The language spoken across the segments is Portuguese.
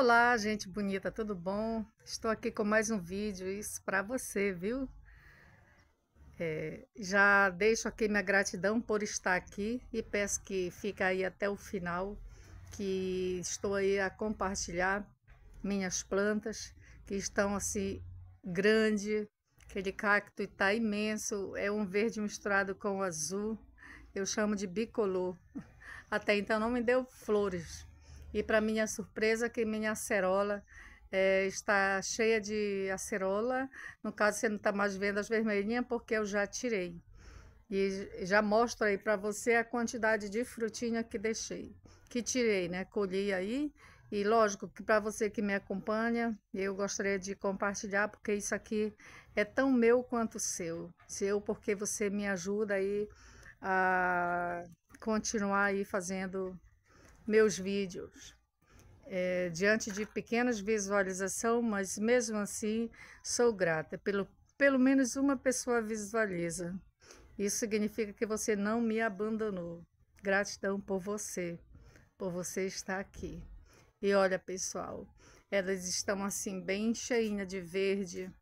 Olá, gente bonita, tudo bom? Estou aqui com mais um vídeo, isso para você, viu? É, já deixo aqui minha gratidão por estar aqui e peço que fique aí até o final, que estou aí a compartilhar minhas plantas, que estão assim, grande, aquele cacto está imenso, é um verde misturado com azul, eu chamo de bicolor. Até então não me deu flores, e para minha surpresa, que minha acerola é, está cheia de acerola. No caso, você não está mais vendo as vermelhinhas porque eu já tirei. E já mostro aí para você a quantidade de frutinha que deixei, que tirei, né? Colhi aí. E lógico que para você que me acompanha, eu gostaria de compartilhar, porque isso aqui é tão meu quanto seu. Seu porque você me ajuda aí a continuar aí fazendo meus vídeos. É, diante de pequenas visualizações, mas mesmo assim sou grata. Pelo, pelo menos uma pessoa visualiza. Isso significa que você não me abandonou. Gratidão por você, por você estar aqui. E olha, pessoal, elas estão assim bem cheinha de verde.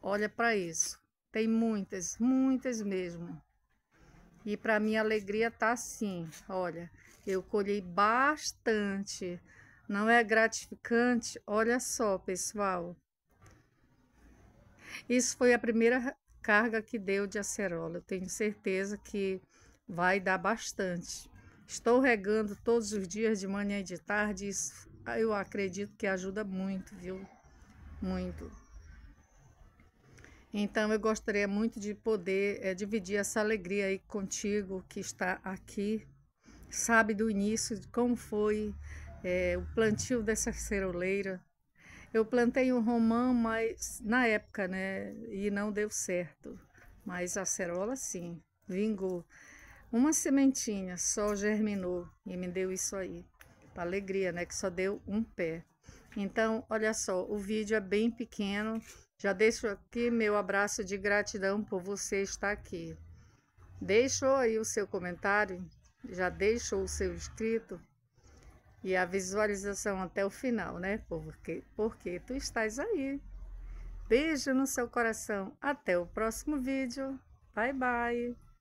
Olha para isso. Tem muitas, muitas mesmo. E para minha alegria tá assim, olha, eu colhi bastante. Não é gratificante? Olha só, pessoal. Isso foi a primeira carga que deu de acerola. Eu tenho certeza que vai dar bastante. Estou regando todos os dias, de manhã e de tarde. Isso eu acredito que ajuda muito, viu? Muito. Então eu gostaria muito de poder é, dividir essa alegria aí contigo que está aqui, sabe do início de como foi é, o plantio dessa ceroleira. Eu plantei um romã, mas na época, né, e não deu certo. Mas a cerola sim, vingou. Uma sementinha só germinou e me deu isso aí. Uma alegria, né, que só deu um pé. Então, olha só, o vídeo é bem pequeno, já deixo aqui meu abraço de gratidão por você estar aqui. Deixou aí o seu comentário, já deixou o seu inscrito e a visualização até o final, né? Porque, porque tu estás aí. Beijo no seu coração. Até o próximo vídeo. Bye, bye.